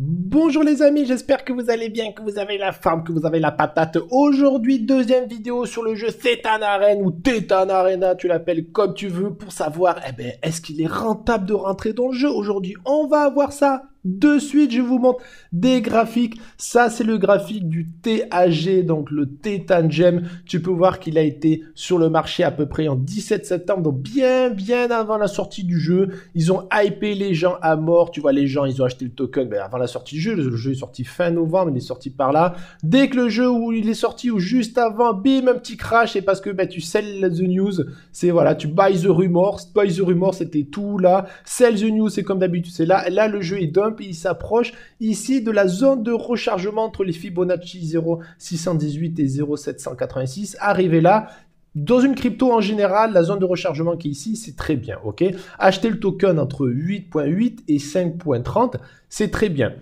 Bonjour les amis, j'espère que vous allez bien, que vous avez la forme, que vous avez la patate. Aujourd'hui, deuxième vidéo sur le jeu Tetan Arena ou Tetan Arena, tu l'appelles comme tu veux, pour savoir, eh ben, est-ce qu'il est rentable de rentrer dans le jeu aujourd'hui On va voir ça de suite. Je vous montre des graphiques. Ça, c'est le graphique du TAG, donc le Titan Gem. Tu peux voir qu'il a été sur le marché à peu près en 17 septembre, donc bien, bien avant la sortie du jeu. Ils ont hypé les gens à mort. Tu vois, les gens, ils ont acheté le token ben, avant la sortie du jeu. Le jeu est sorti fin novembre, il est sorti par là. Dès que le jeu où il est sorti ou juste avant, bim, un petit crash. Et parce que ben, tu sell the news, c'est voilà, tu buy the rumor. Buy the rumor, c'était tout là. Sell the news, c'est comme d'habitude, c'est là. Là, le jeu est dump il s'approche ici de la zone de rechargement entre les Fibonacci 0618 et 0786. Arrivé là, dans une crypto en général, la zone de rechargement qui est ici, c'est très bien. ok Acheter le token entre 8.8 et 5.30, c'est très bien.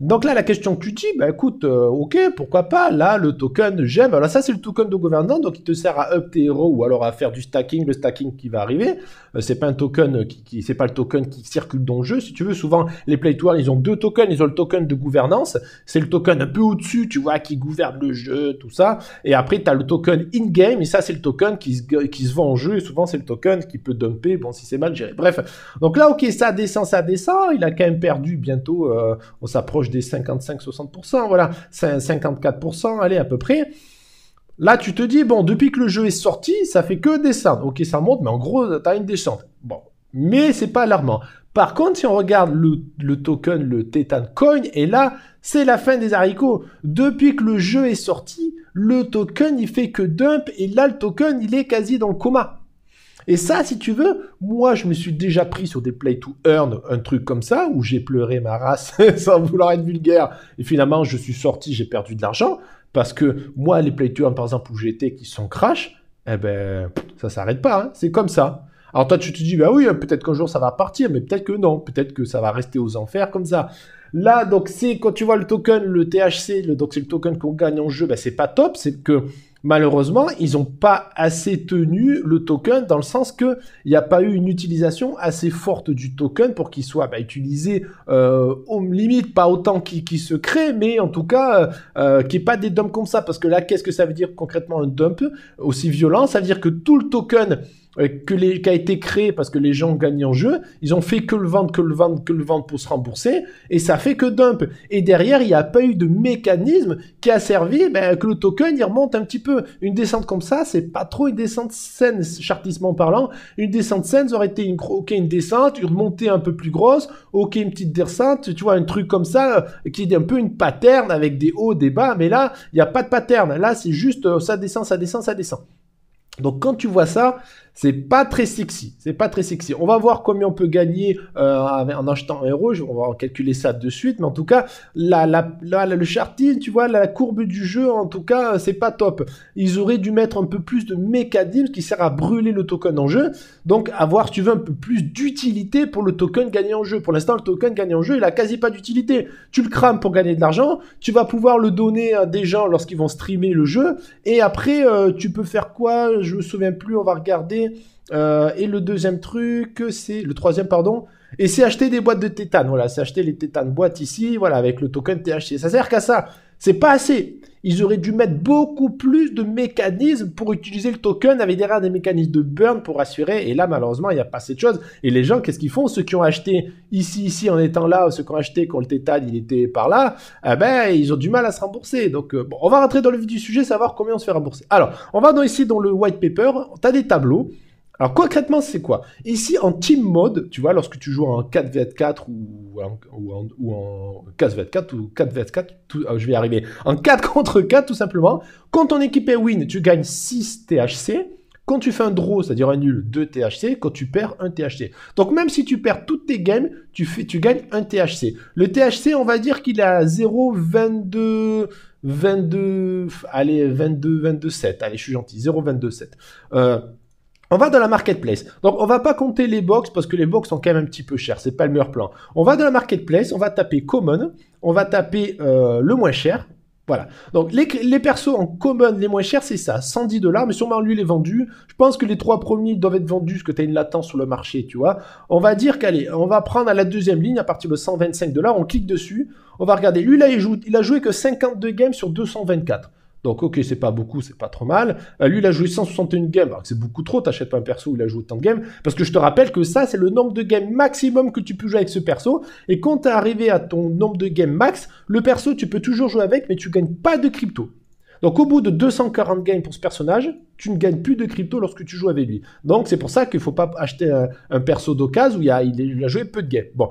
Donc là, la question que tu dis, bah écoute, euh, ok, pourquoi pas, là, le token j'aime. Alors ça, c'est le token de gouvernance, donc il te sert à up tes héros ou alors à faire du stacking, le stacking qui va arriver. Euh, c'est pas un token qui, c'est pas le token qui circule dans le jeu. Si tu veux, souvent, les play to ils ont deux tokens, ils ont le token de gouvernance, c'est le token un peu au-dessus, tu vois, qui gouverne le jeu, tout ça. Et après, tu as le token in-game, et ça, c'est le token qui se, qui se vend en jeu, et souvent, c'est le token qui peut dumper, bon, si c'est mal géré. Bref. Donc là, ok, ça descend, ça descend, il a quand même perdu bientôt, euh, on s'approche des 55-60%, voilà, 54%, allez, à peu près. Là, tu te dis, bon, depuis que le jeu est sorti, ça fait que descendre. Ok, ça monte, mais en gros, tu as une descente. Bon, mais c'est pas alarmant. Par contre, si on regarde le, token, le Tetan Coin, et là, c'est la fin des haricots. Depuis que le jeu est sorti, le token, il fait que dump, et là, le token, il est quasi dans le coma. Et ça, si tu veux, moi, je me suis déjà pris sur des play to earn, un truc comme ça, où j'ai pleuré ma race sans vouloir être vulgaire. Et finalement, je suis sorti, j'ai perdu de l'argent. Parce que moi, les play to earn, par exemple, où j'étais, qui sont crash, eh ben, ça s'arrête pas. Hein. C'est comme ça. Alors toi, tu te dis, bah oui, hein, peut-être qu'un jour ça va partir, mais peut-être que non. Peut-être que ça va rester aux enfers comme ça. Là, donc, c'est quand tu vois le token, le THC, le, donc c'est le token qu'on gagne en jeu, ben, c'est pas top. C'est que malheureusement, ils n'ont pas assez tenu le token dans le sens que il n'y a pas eu une utilisation assez forte du token pour qu'il soit bah, utilisé euh, aux limites, pas autant qu'il se crée, mais en tout cas euh, euh qu'il n'y ait pas des dumps comme ça. Parce que là, qu'est-ce que ça veut dire concrètement un dump aussi violent Ça veut dire que tout le token euh, que qui a été créé parce que les gens gagnent en jeu, ils ont fait que le vendre, que le vendre, que le vendre pour se rembourser, et ça fait que dump. Et derrière, il n'y a pas eu de mécanisme qui a servi ben, que le token il remonte un petit peu. Une descente comme ça, c'est pas trop une descente saine, chartissement parlant. Une descente saine, aurait été une, ok, une descente, une remontée un peu plus grosse, ok, une petite descente, tu vois, un truc comme ça, euh, qui est un peu une pattern avec des hauts, des bas, mais là, il n'y a pas de pattern. Là, c'est juste, euh, ça descend, ça descend, ça descend. Donc quand tu vois ça, c'est pas très sexy. C'est pas très sexy. On va voir combien on peut gagner euh, en achetant un héros. On va calculer ça de suite. Mais en tout cas, la, le charting, tu vois, la courbe du jeu, en tout cas, euh, c'est pas top. Ils auraient dû mettre un peu plus de mécanisme qui sert à brûler le token en jeu. Donc, avoir, tu veux, un peu plus d'utilité pour le token gagné en jeu. Pour l'instant, le token gagné en jeu, il a quasi pas d'utilité. Tu le crames pour gagner de l'argent. Tu vas pouvoir le donner à des gens lorsqu'ils vont streamer le jeu. Et après, euh, tu peux faire quoi Je me souviens plus. On va regarder. Euh, et le deuxième truc, c'est le troisième, pardon. Et c'est acheter des boîtes de tétane. Voilà, c'est acheter les tétanes boîtes ici, voilà, avec le token THC. Ça sert qu'à ça. C'est pas assez ils auraient dû mettre beaucoup plus de mécanismes pour utiliser le token avec derrière des mécanismes de burn pour assurer. Et là, malheureusement, il n'y a pas assez de choses. Et les gens, qu'est-ce qu'ils font Ceux qui ont acheté ici, ici, en étant là, ceux qui ont acheté quand le tétane, il était par là, eh ben, ils ont du mal à se rembourser. Donc, euh, bon, on va rentrer dans le vif du sujet, savoir combien on se fait rembourser. Alors, on va dans, ici dans le white paper. Tu as des tableaux. Alors concrètement, c'est quoi Ici, en team mode, tu vois, lorsque tu joues en 4v4 ou en, 4v4 ou 4v4, ah, je vais arriver, en 4 contre 4 tout simplement, quand ton équipe est win, tu gagnes 6 THC. Quand tu fais un draw, c'est-à-dire un nul, 2 THC. Quand tu perds, 1 THC. Donc même si tu perds toutes tes games, tu, tu gagnes 1 THC. Le THC, on va dire qu'il a à 0,22... 22, allez, 22, 22, 7. Allez, je suis gentil, 0,22, 7. Euh, on va dans la marketplace. Donc on va pas compter les box parce que les box sont quand même un petit peu chers, c'est pas le meilleur plan. On va dans la marketplace, on va taper common, on va taper euh, le moins cher. Voilà. Donc les, persos en common les moins chers, c'est ça, 110 dollars, mais sûrement lui il est vendu. Je pense que les trois premiers doivent être vendus parce que tu une latence sur le marché, tu vois. On va dire qu'allez, on va prendre à la deuxième ligne à partir de 125 dollars, on clique dessus, on va regarder. Lui là il, joue, il a joué que 52 games sur 224. Donc ok, c'est pas beaucoup, c'est pas trop mal. Euh, lui, il a joué 161 games, alors que c'est beaucoup trop, t'achètes pas un perso où il a joué autant de games, parce que je te rappelle que ça, c'est le nombre de games maximum que tu peux jouer avec ce perso, et quand t'es arrivé à ton nombre de games max, le perso, tu peux toujours jouer avec, mais tu gagnes pas de crypto. Donc au bout de 240 games pour ce personnage, tu ne gagnes plus de crypto lorsque tu joues avec lui. Donc c'est pour ça qu'il ne faut pas acheter un, perso d'occasion où il a, il a, joué peu de games. Bon,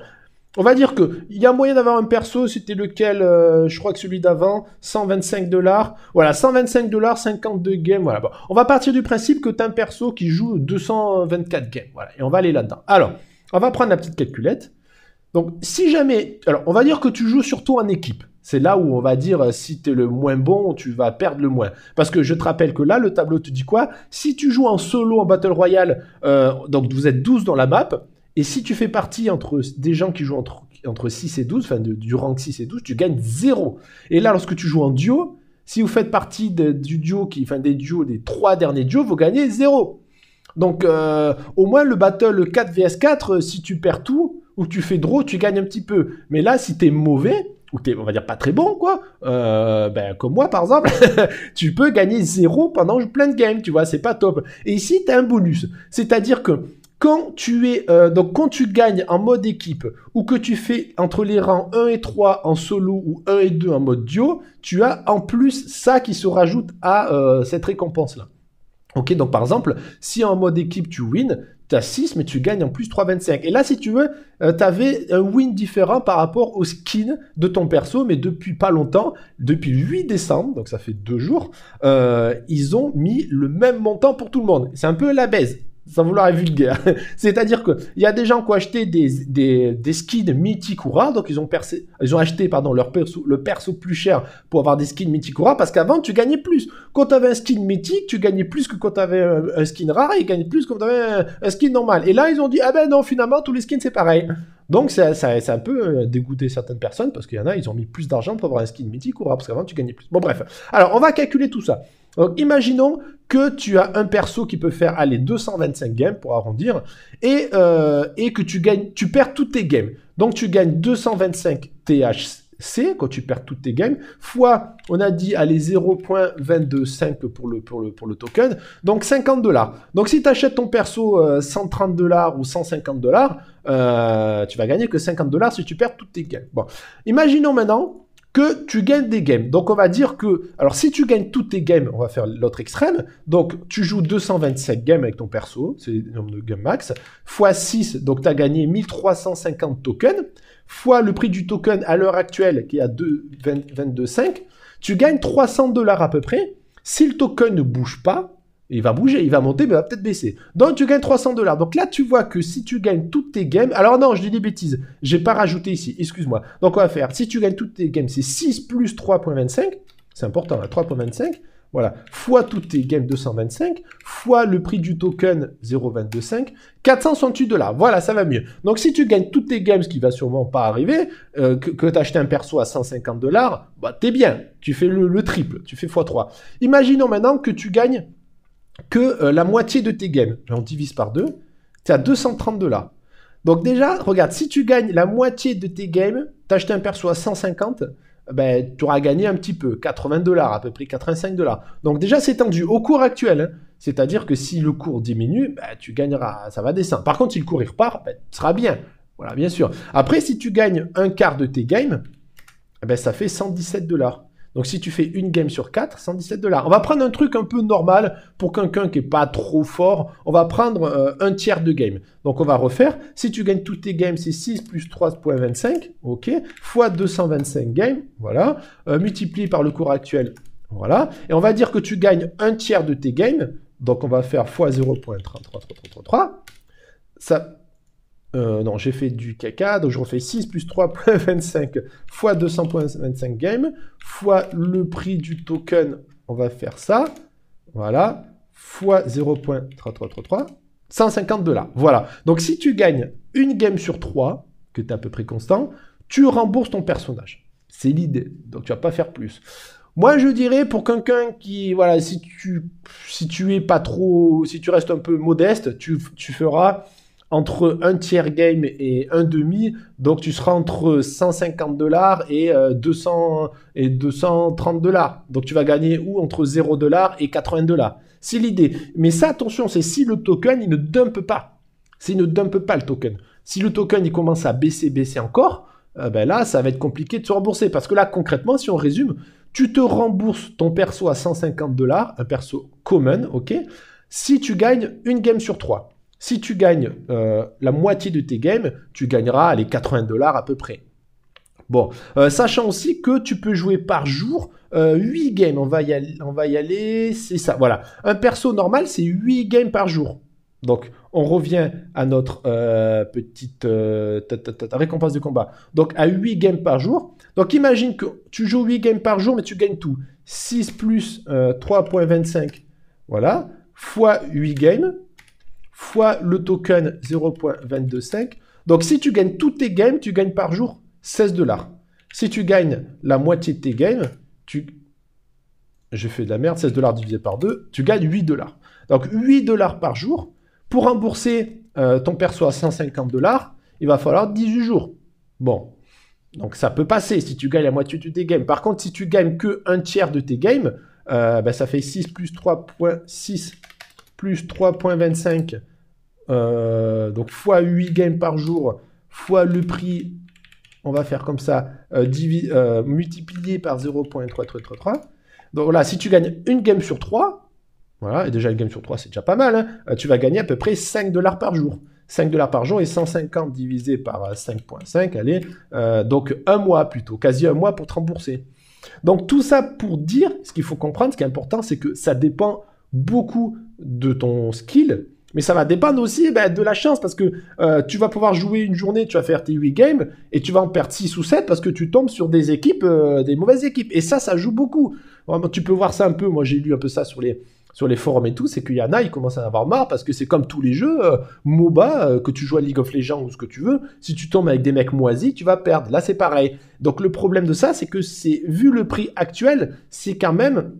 on va dire que il y a moyen d'avoir un perso, c'était lequel, euh, je crois que celui d'avant, 125 dollars. Voilà, 125 dollars, 52 games. Voilà. On va partir du principe que tu un perso qui joue 224 games. Voilà, et on va aller là-dedans. Alors, on va prendre la petite calculette. Donc, si jamais, alors, on va dire que tu joues surtout en équipe. C'est là où on va dire euh, si tu es le moins bon, tu vas perdre le moins. Parce que je te rappelle que là, le tableau te dit quoi Si tu joues en solo en Battle Royale, euh, donc vous êtes 12 dans la map, et si tu fais partie entre des gens qui jouent entre, entre 6 et 12, enfin du rank 6 et 12, tu gagnes 0. Et là, lorsque tu joues en duo, si vous faites partie du duo qui, des duos, des trois derniers duos, vous gagnez 0. Donc euh, au moins le battle 4 vs 4, euh, si tu perds tout ou tu fais draw, tu gagnes un petit peu. Mais là, si tu es mauvais, ou t'es, on va dire, pas très bon, quoi, euh, ben, comme moi, par exemple, tu peux gagner zéro pendant plein de games, tu vois, c'est pas top. Et ici, tu as un bonus. C'est-à-dire que quand tu es euh, donc quand tu gagnes en mode équipe ou que tu fais entre les rangs 1 et 3 en solo ou 1 et 2 en mode duo, tu as en plus ça qui se rajoute à euh, cette récompense là. Ok, donc par exemple, si en mode équipe tu win tu as 6, mais tu gagnes en plus 3,25. Et là, si tu veux, euh, tu avais un win différent par rapport au skin de ton perso, mais depuis pas longtemps, depuis 8 décembre, donc ça fait deux jours, ils ont mis le même montant pour tout le monde. C'est un peu la baisse. Ça vouloir être vulgaire. C'est-à-dire qu'il y a des gens qui ont acheté des, des, des skins rares, donc ils ont, percé, ils ont acheté pardon, leur perso, le perso plus cher pour avoir des skins mythiques ou rares, parce qu'avant, tu gagnais plus. Quand tu avais un skin mythique, tu gagnais plus que quand tu avais un, skin rare, et tu gagnais plus que quand tu avais un, skin normal. Et là, ils ont dit, ah ben non, finalement, tous les skins, c'est pareil. Donc, ça, ça, ça, a un peu euh, dégoûté certaines personnes, parce qu'il y en a, ils ont mis plus d'argent pour avoir un skin mythique ou rare, parce qu'avant, tu gagnais plus. Bon, bref. Alors, on va calculer tout ça. Donc imaginons que tu as un perso qui peut faire aller 225 games pour arrondir et, euh, et que tu gagnes, tu perds toutes tes games. Donc tu gagnes 225 THC quand tu perds toutes tes games fois on a dit allez 0.225 pour le, pour le pour le token donc 50 dollars. Donc si tu achètes ton perso 130 euh, dollars ou 150 dollars, euh, tu vas gagner que 50 dollars si tu perds toutes tes games. Bon, imaginons maintenant que tu gagnes des games. Donc on va dire que, alors si tu gagnes toutes tes games, on va faire l'autre extrême, donc tu joues 227 games avec ton perso, c'est le nombre de games max, fois 6, donc tu as gagné 1350 tokens, fois le prix du token à l'heure actuelle qui est à 22,5, tu gagnes 300 dollars à peu près. Si le token ne bouge pas, il va bouger, il va monter, mais il va peut-être baisser. Donc tu gagnes 300 dollars. Donc là, tu vois que si tu gagnes toutes tes games, alors non, je dis des bêtises, j'ai pas rajouté ici, excuse-moi. Donc on va faire, si tu gagnes toutes tes games, c'est 6 plus 3.25, c'est important, hein, 3.25, voilà, fois toutes tes games 225, fois le prix du token 0,225, 468 dollars. Voilà, ça va mieux. Donc si tu gagnes toutes tes games, ce qui va sûrement pas arriver, euh, que, que tu acheté un perso à 150 dollars, bah t'es bien, tu fais le, le triple, tu fais x3. Imaginons maintenant que tu gagnes que euh, la moitié de tes games, on divise par deux. Tu à 230 dollars. Donc déjà, regarde, si tu gagnes la moitié de tes games, tu acheté un perso à 150, ben, tu auras gagné un petit peu, 80 dollars, à peu près 85 dollars. Donc déjà, c'est tendu au cours actuel. Hein. C'est-à-dire que si le cours diminue, ben, tu gagneras, ça va descendre. Par contre, si le cours il repart, ben, tu seras bien. Voilà, bien sûr. Après, si tu gagnes un quart de tes games, ben, ça fait 117 dollars. Donc si tu fais une game sur 4, 117 dollars. On va prendre un truc un peu normal pour quelqu'un qui n'est pas trop fort. On va prendre euh, un tiers de game. Donc on va refaire. Si tu gagnes toutes tes games, c'est 6 plus 3.25. OK. Fois 225 games. Voilà. Multiplie euh, multiplié par le cours actuel. Voilà. Et on va dire que tu gagnes un tiers de tes games. Donc on va faire fois 0.3333. Ça, euh, non, j'ai fait du caca, donc je refais 6 plus 3.25 fois 200.25 games, fois le prix du token, on va faire ça, voilà, fois 0.3333, 150 dollars, voilà. Donc si tu gagnes une game sur 3, que tu es à peu près constant, tu rembourses ton personnage. C'est l'idée, donc tu vas pas faire plus. Moi, je dirais pour quelqu'un qui, voilà, si tu, si tu es pas trop, si tu restes un peu modeste, tu feras entre un tiers game et un demi, donc tu seras entre 150 dollars et, 200, euh, et 230 dollars. Donc tu vas gagner ou entre 0 dollars et 80 dollars. C'est l'idée. Mais ça, attention, c'est si le token, il ne dump pas. S'il ne dump pas le token. Si le token, il commence à baisser, baisser encore, euh, ben là, ça va être compliqué de se rembourser. Parce que là, concrètement, si on résume, tu te rembourses ton perso à 150 dollars, un perso common, ok, si tu gagnes une game sur trois. Si tu gagnes euh, la moitié de tes games, tu gagneras les 80 dollars à peu près. Bon, euh, sachant aussi que tu peux jouer par jour 8 euh, games. On va y aller, on va y aller, c'est ça. Voilà. Un perso normal, c'est 8 games par jour. Donc, on revient à notre petite récompense de combat. Donc, à 8 games par jour. Donc, imagine que tu joues 8 games par jour, mais tu gagnes tout. 6 plus 3.25, voilà, fois 8 games, fois le token 0.225. Donc si tu gagnes tous tes games, tu gagnes par jour 16 dollars. Si tu gagnes la moitié de tes games, tu... Je fais de la merde, 16 dollars divisé par 2, tu gagnes 8 dollars. Donc 8 dollars par jour. Pour rembourser euh, ton perso à 150 dollars, il va falloir 18 jours. Bon. Donc ça peut passer si tu gagnes la moitié de tes games. Par contre, si tu gagnes que un tiers de tes games, euh, ben, ça fait 6 plus 3.6 plus 3.25, euh, donc fois 8 games par jour, fois le prix, on va faire comme ça, euh, euh, multiplié par 0.3333. Donc voilà, si tu gagnes une game sur 3, voilà, et déjà une game sur 3, c'est déjà pas mal, hein, tu vas gagner à peu près 5 dollars par jour. 5 dollars par jour et 150 divisé par 5.5, allez, donc un mois plutôt, quasi un mois pour te rembourser. Donc tout ça pour dire, ce qu'il faut comprendre, ce qui est important, c'est que ça dépend beaucoup de ton skill, mais ça va dépendre aussi eh ben, de la chance parce que euh, tu vas pouvoir jouer une journée, tu vas faire tes 8 games et tu vas en perdre 6 ou 7 parce que tu tombes sur des équipes, euh, des mauvaises équipes. Et ça, ça joue beaucoup. tu peux voir ça un peu. Moi, j'ai lu un peu ça sur les, sur les forums et tout. C'est qu'il y en a, ils commencent à en avoir marre parce que c'est comme tous les jeux euh, MOBA, que tu joues à League of Legends ou ce que tu veux. Si tu tombes avec des mecs moisis, tu vas perdre. Là, c'est pareil. Donc, le problème de ça, c'est que c'est vu le prix actuel, c'est quand même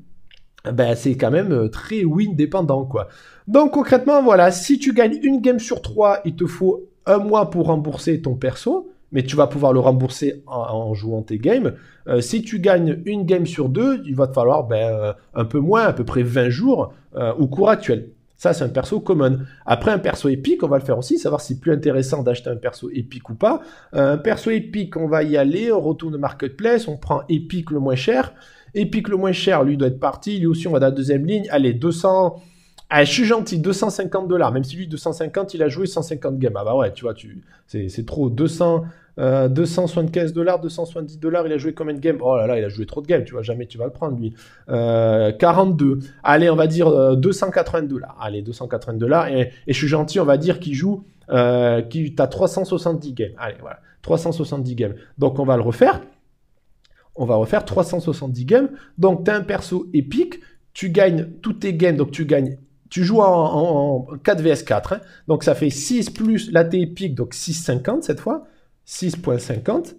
ben, c'est quand même euh, très win dépendant quoi. Donc concrètement voilà, si tu gagnes une game sur trois, il te faut un mois pour rembourser ton perso, mais tu vas pouvoir le rembourser en, jouant tes games. Euh, si tu gagnes une game sur deux, il va te falloir ben, euh, un peu moins, à peu près 20 jours au cours actuel. Ça, c'est un perso common. Après, un perso épique, on va le faire aussi, savoir si c'est plus intéressant d'acheter un perso épique ou pas. Un perso épique, on va y aller, on retourne au marketplace, on prend épique le moins cher. Et Epic le moins cher, lui doit être parti. Lui aussi, on va dans la deuxième ligne. Allez, 200. Ah, je suis gentil, 250 dollars. Même si lui, 250, il a joué 150 games. Ah bah ouais, tu vois, c'est trop. 200, 275 euh, dollars, 270 dollars, il a joué combien de games Oh là là, il a joué trop de games, tu vois, jamais tu vas le prendre, lui. 42. Euh, Allez, on va dire 280 euh, dollars. Allez, 280 dollars. Et, je suis gentil, on va dire qu'il joue, euh, qu'il 370 games. Allez, voilà, 370 games. Donc on va le refaire on va refaire 370 games. Donc, tu as un perso épique, tu gagnes tous tes games, donc tu gagnes. Tu joues en, 4 vs 4, donc ça fait 6 plus la T épique, donc 6,50 cette fois, 6,50.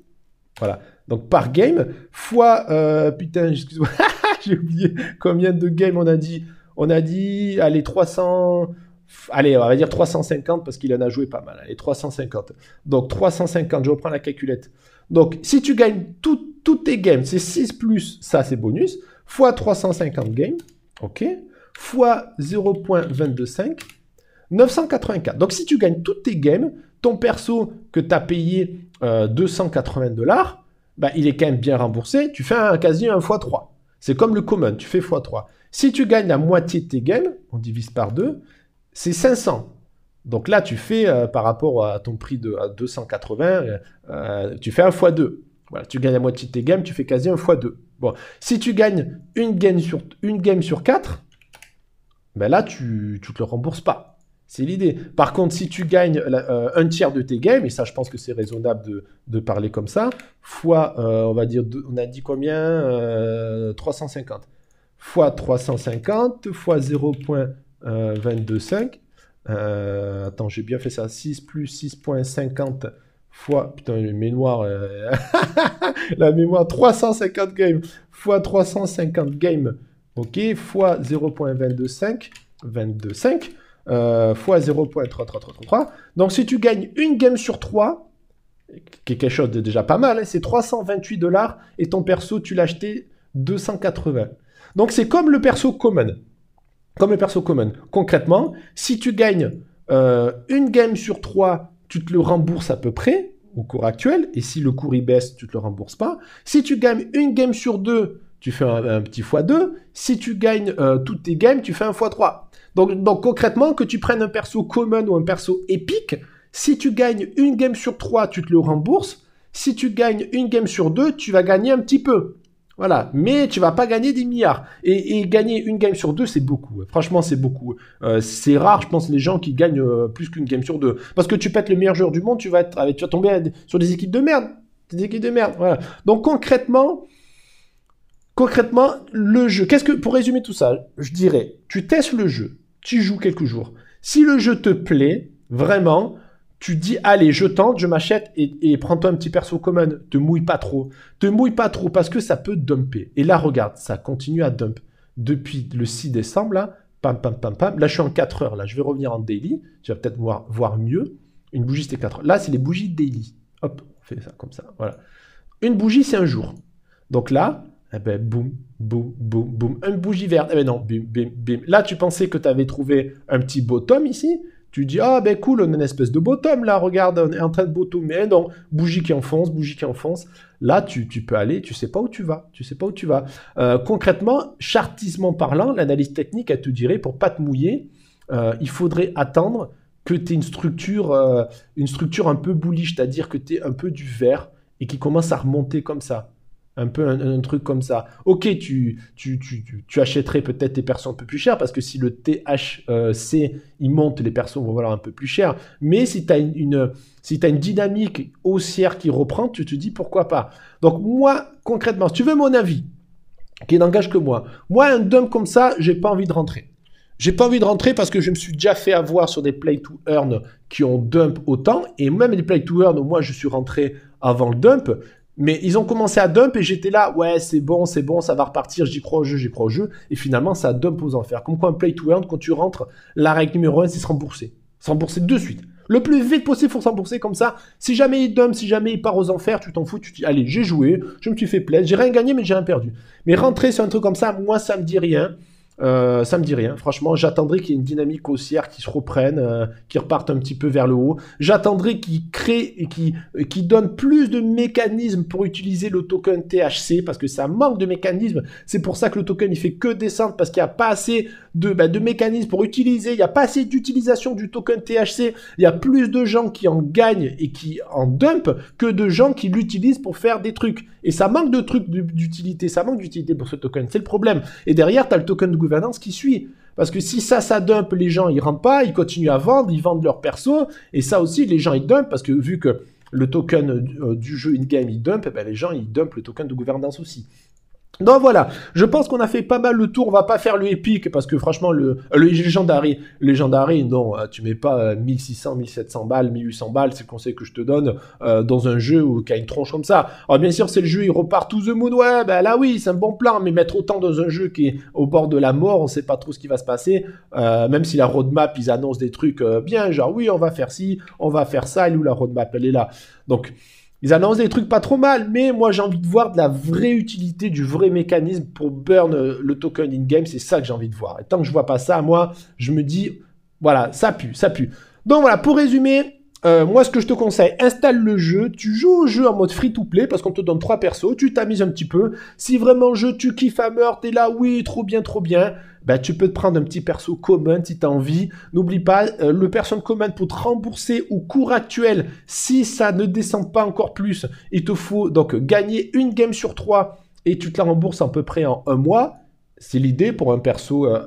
Voilà, donc par game, fois. Euh, putain, excuse-moi, j'ai oublié combien de games on a dit. On a dit, allez, 300 allez, on va dire 350 parce qu'il en a joué pas mal. Allez, 350. Donc 350, je reprends la calculette. Donc si tu gagnes toutes tes games, c'est 6 plus, ça c'est bonus, fois 350 games, ok, fois 0.225, 984. Donc si tu gagnes toutes tes games, ton perso que tu as payé 280 euh, dollars, bah, il est quand même bien remboursé, tu fais un, quasi un fois 3. C'est comme le common, tu fais x3. Si tu gagnes la moitié de tes games, on divise par 2, c'est 500. Donc là, tu fais euh, par rapport à ton prix de 280, euh, tu fais un x 2. Voilà, tu gagnes la moitié de tes games, tu fais quasi un x 2. Bon, si tu gagnes une game sur, une game sur 4, ben là, tu ne te le rembourses pas. C'est l'idée. Par contre, si tu gagnes euh, un tiers de tes games, et ça, je pense que c'est raisonnable de, parler comme ça, fois, on va dire, on a dit combien 350. Fois 350, fois 0.1 22,5. Euh, euh, attends, j'ai bien fait ça. 6 plus 6,50 fois. Putain, euh, la mémoire. la mémoire. 350 games. Fois 350 games. Ok. Fois 0.225. 22,5. Euh, fois 0.3333. Donc si tu gagnes une game sur 3, qui est quelque chose de déjà pas mal, hein, c'est 328 dollars et ton perso, tu l'as acheté 280. Donc c'est comme le perso common comme le perso common. Concrètement, si tu gagnes euh, une game sur trois, tu te le rembourses à peu près au cours actuel, et si le cours y baisse, tu te le rembourses pas. Si tu gagnes une game sur deux, tu fais un, petit x2. Si tu gagnes euh, toutes tes games, tu fais un x3. Donc, donc concrètement, que tu prennes un perso common ou un perso épique, si tu gagnes une game sur trois, tu te le rembourses. Si tu gagnes une game sur deux, tu vas gagner un petit peu. Voilà. Mais tu vas pas gagner des milliards. Et, gagner une game sur deux, c'est beaucoup. Franchement, c'est beaucoup. Euh, c'est rare, je pense, les gens qui gagnent euh, plus qu'une game sur deux. Parce que tu être le meilleur joueur du monde, tu vas, être, tu vas tomber sur des équipes de merde. Des équipes de merde. Voilà. Donc concrètement, concrètement, le jeu. Qu'est-ce que, pour résumer tout ça, je dirais, tu testes le jeu, tu joues quelques jours. Si le jeu te plaît, vraiment, tu dis allez, je tente, je m'achète et, prends-toi un petit perso commun. Te mouille pas trop. Te mouille pas trop parce que ça peut dumper. Et là, regarde, ça continue à dump. Depuis le 6 décembre, là, pam, pam, pam, pam. Là, je suis en 4 heures. Là, je vais revenir en daily. Tu vas peut-être voir, voir, mieux. Une bougie, c'était 4 heures. Là, c'est les bougies daily. Hop, on fait ça comme ça. Voilà. Une bougie, c'est un jour. Donc là, eh ben, boum, boum, boum, boum. Une bougie verte. Eh ben non, bim, bim, bim. Là, tu pensais que tu avais trouvé un petit bottom ici. Tu dis, ah ben cool, on a une espèce de bottom là, regarde, on est en train de bottom, mais bougie qui enfonce, bougie qui enfonce. Là, tu, tu peux aller, tu sais pas où tu vas, tu sais pas où tu vas. Euh, concrètement, chartissement parlant, l'analyse technique, elle te dirait, pour pas te mouiller, euh, il faudrait attendre que tu aies une structure, euh, une structure un peu bullish, c'est-à-dire que tu aies un peu du vert et qui commence à remonter comme ça un peu un, truc comme ça. Ok, tu, tu, achèterais peut-être tes personnes un peu plus chères, parce que si le THC euh, il monte, les personnes vont valoir un peu plus cher. Mais si tu as une, si une dynamique haussière qui reprend, tu te dis pourquoi pas. Donc moi, concrètement, si tu veux mon avis, qui n'engage que moi, moi, un dump comme ça, j'ai pas envie de rentrer. J'ai pas envie de rentrer parce que je me suis déjà fait avoir sur des play to earn qui ont dump autant et même les play to earn moi je suis rentré avant le dump, mais ils ont commencé à dump et j'étais là, ouais, c'est bon, c'est bon, ça va repartir, j'y crois au jeu, j'y crois au jeu. Et finalement, ça dump aux enfers. Comme quoi, un play to earn, quand tu rentres, la règle numéro un c'est se rembourser. Se rembourser de suite. Le plus vite possible pour se rembourser comme ça. Si jamais il dump, si jamais il part aux enfers, tu t'en fous, tu dis, allez, j'ai joué, je me suis fait plaisir, j'ai rien gagné, mais j'ai rien perdu. Mais rentrer sur un truc comme ça, moi, ça me dit rien. Euh, ça me dit rien. Franchement, j'attendrai qu'il y ait une dynamique haussière qui se reprenne, euh, qui reparte un petit peu vers le haut. J'attendrai qu'il crée et euh, qui donne plus de mécanismes pour utiliser le token THC parce que ça manque de mécanismes. C'est pour ça que le token il fait que descendre parce qu'il n'y a pas assez bah, de, mécanismes pour utiliser. Il n'y a pas assez d'utilisation du token THC. Il y a plus de gens qui en gagnent et qui en dumpent que de gens qui l'utilisent pour faire des trucs. Et ça manque de trucs d'utilité. Ça manque d'utilité pour ce token. C'est le problème. Et derrière, tu as le token de gouvernance qui suit. Parce que si ça, ça dump, les gens, ils rentrent pas, ils continuent à vendre, ils vendent leur perso. Et ça aussi, les gens, ils dumpent parce que vu que le token euh, du jeu in-game, il dump, eh ben les gens, ils dumpent le token de gouvernance aussi. Donc voilà, je pense qu'on a fait pas mal le tour, on va pas faire le épique parce que franchement le, le légendary, légendary non, euh, tu mets pas 1600, euh, 1700 balles, 1800 balles, c'est le conseil que je te donne euh, dans un jeu où qui a une tronche comme ça. Alors bien sûr, c'est le jeu, il repart tout the moon, ouais, bah là oui, c'est un bon plan, mais mettre autant dans un jeu qui est au bord de la mort, on sait pas trop ce qui va se passer, même si la roadmap, ils annoncent des trucs bien, genre oui, on va faire ci, on va faire ça, et où la roadmap, elle est là. Donc ils annoncent des trucs pas trop mal, mais moi j'ai envie de voir de la vraie utilité, du vrai mécanisme pour burn euh, le token in-game, c'est ça que j'ai envie de voir. Et tant que je vois pas ça, moi, je me dis, voilà, ça pue, ça pue. Donc voilà, pour résumer, euh, moi, ce que je te conseille, installe le jeu, tu joues au jeu en mode free-to-play parce qu'on te donne trois persos, tu t'amuses un petit peu. Si vraiment jeu, tu kiffes à meurtre, t'es là, oui, trop bien, trop bien, bah, tu peux te prendre un petit perso commun si t'as envie. N'oublie pas, euh, le perso commun pour te rembourser au cours actuel, si ça ne descend pas encore plus, il te faut donc gagner une game sur trois et tu te la rembourses à peu près en un mois. C'est l'idée pour un perso euh,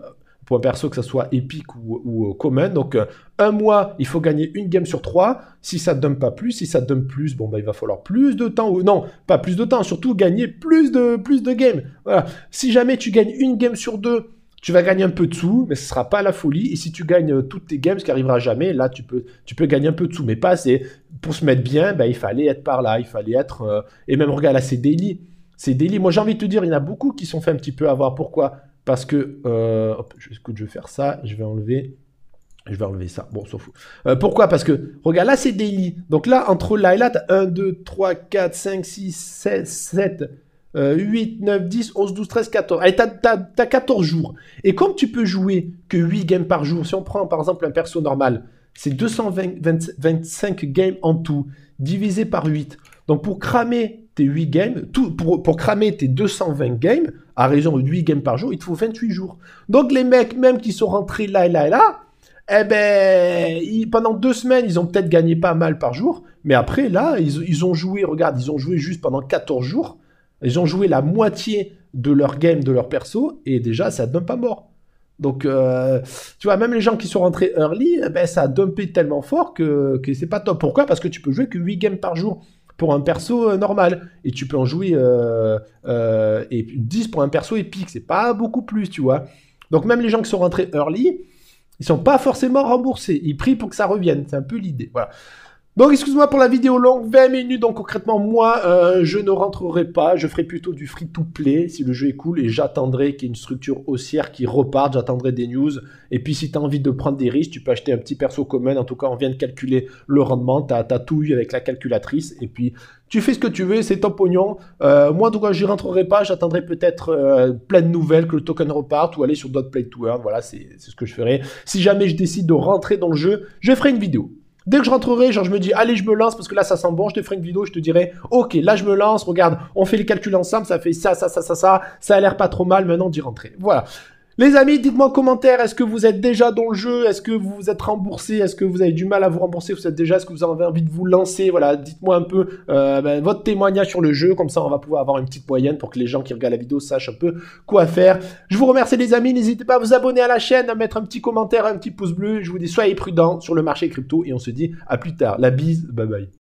pour un perso que ça soit épique ou, euh, commun. Donc euh, un mois, il faut gagner une game sur trois. Si ça ne donne pas plus, si ça donne plus, bon bah il va falloir plus de temps ou non, pas plus de temps, surtout gagner plus de plus de games. Voilà. Si jamais tu gagnes une game sur deux, tu vas gagner un peu de sous, mais ce sera pas la folie. Et si tu gagnes euh, toutes tes games, ce qui arrivera jamais, là tu peux, tu peux gagner un peu de sous, mais pas c'est Pour se mettre bien, bah, il fallait être par là, il fallait être. Et même regarde là, c'est daily. C'est daily. Moi j'ai envie de te dire, il y en a beaucoup qui sont fait un petit peu avoir. Pourquoi parce que euh, hop, je, je vais faire ça, je vais enlever. Je vais enlever ça. Bon, s'en fout. Euh, pourquoi Parce que, regarde, là, c'est daily. Donc là, entre là et là, as 1, 2, 3, 4, 5, 6, 7, 7 8, 9, 10, 11, 12, 13, 14. et t'as, t'as 14 jours. Et comme tu peux jouer que 8 games par jour, si on prend par exemple un perso normal, c'est 225 games en tout, divisé par 8. Donc pour cramer tes 8 games, tout, pour, pour cramer tes 220 games, à raison de 8 games par jour, il te faut 28 jours. Donc les mecs, même qui sont rentrés là et là et là, eh ben, pendant deux semaines, ils ont peut-être gagné pas mal par jour, mais après, là, ils, ont joué, regarde, ils ont joué juste pendant 14 jours, ils ont joué la moitié de leur game, de leur perso, et déjà, ça ne donne pas mort. Donc, euh, tu vois, même les gens qui sont rentrés early, eh ben, ça a dumpé tellement fort que, que c'est pas top. Pourquoi Parce que tu peux jouer que 8 games par jour pour un perso euh, normal. Et tu peux en jouer euh, euh, et 10 pour un perso épique. C'est pas beaucoup plus, tu vois. Donc même les gens qui sont rentrés early, ils sont pas forcément remboursés. Ils prient pour que ça revienne. C'est un peu l'idée. Voilà. Donc, excuse-moi pour la vidéo longue, 20 minutes. Donc, concrètement, moi, euh, je ne rentrerai pas. Je ferai plutôt du free-to-play si le jeu est cool et j'attendrai qu'il y ait une structure haussière qui reparte. J'attendrai des news. Et puis, si tu as envie de prendre des risques, tu peux acheter un petit perso commun. En tout cas, on vient de calculer le rendement. Tu tatouille avec la calculatrice. Et puis, tu fais ce que tu veux. C'est ton pognon. Euh, moi, en tout cas, je rentrerai pas. J'attendrai peut-être euh, plein de nouvelles que le token reparte ou aller sur d'autres play to earn. Voilà, c'est ce que je ferai. Si jamais je décide de rentrer dans le jeu, je ferai une vidéo. Dès que je rentrerai, genre je me dis, allez, je me lance parce que là ça sent bon, je te ferai une vidéo, je te dirai, ok, là je me lance, regarde, on fait les calculs ensemble, ça fait ça, ça, ça, ça, ça, ça a l'air pas trop mal, maintenant d'y rentrer. Voilà. Les amis, dites-moi en commentaire, est-ce que vous êtes déjà dans le jeu Est-ce que vous vous êtes remboursé Est-ce que vous avez du mal à vous rembourser Vous êtes déjà Est-ce que vous avez envie de vous lancer Voilà, dites-moi un peu euh, ben, votre témoignage sur le jeu. Comme ça, on va pouvoir avoir une petite moyenne pour que les gens qui regardent la vidéo sachent un peu quoi faire. Je vous remercie les amis. N'hésitez pas à vous abonner à la chaîne, à mettre un petit commentaire, un petit pouce bleu. Je vous dis soyez prudents sur le marché crypto et on se dit à plus tard. La bise, bye bye.